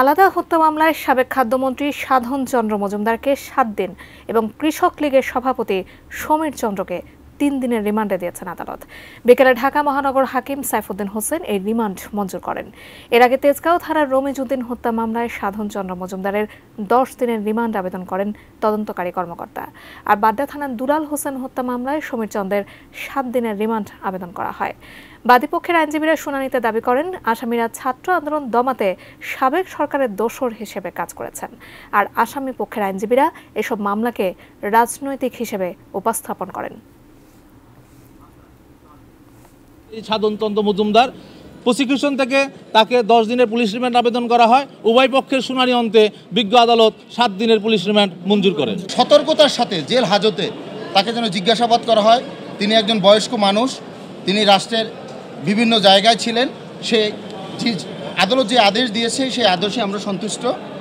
আলাদা হত্যা মামলায় সাবেক খাদ্যমন্ত্রী সাধন চন্দ্র মজুমদারকে সাত দিন এবং কৃষক লীগের সভাপতি সমীর চন্দ্রকে তিন দিনের রিমান্ডে দিয়েছেন আদালত বিকেলে ঢাকা মহানগর হাকিম সাইফুদ্দিন হোসেন এই রিমান্ড মঞ্জুর করেন এর আগে তেজগাঁও থানার রমিজুদ্দিন হত্যা মামলায় সাধন চন্দ্র মজুমদারের দশ দিনের রিমান্ড আবেদন করেন তদন্তকারী কর্মকর্তা আর বাড্ডা থানার দুলাল হোসেন হত্যা মামলায় সমীর চন্দ্রের সাত দিনের রিমান্ড আবেদন করা হয় বাদীপক্ষের আইনজীবীরা শুনানিতে দাবি করেন আসামিরা ছাত্র আন্দোলন দমাতে সাবেক সরকারের দোষর হিসেবে কাজ করেছেন আর আসামি পক্ষের আইনজীবীরা এসব মামলাকে রাজনৈতিক হিসেবে উপস্থাপন করেন সাধনতন্ত্র মজুমদার প্রসিকিউশন থেকে তাকে দশ দিনের পুলিশ রিমান্ড আবেদন করা হয় উভয় পক্ষের শুনানি অন্তে বিজ্ঞ আদালত সাত দিনের পুলিশ রিমান্ড মঞ্জুর করেন সতর্কতার সাথে জেল হাজতে তাকে যেন জিজ্ঞাসাবাদ করা হয় তিনি একজন বয়স্ক মানুষ তিনি রাষ্ট্রের বিভিন্ন জায়গায় ছিলেন সে আদালত যে আদেশ দিয়েছে সেই আদেশে আমরা সন্তুষ্ট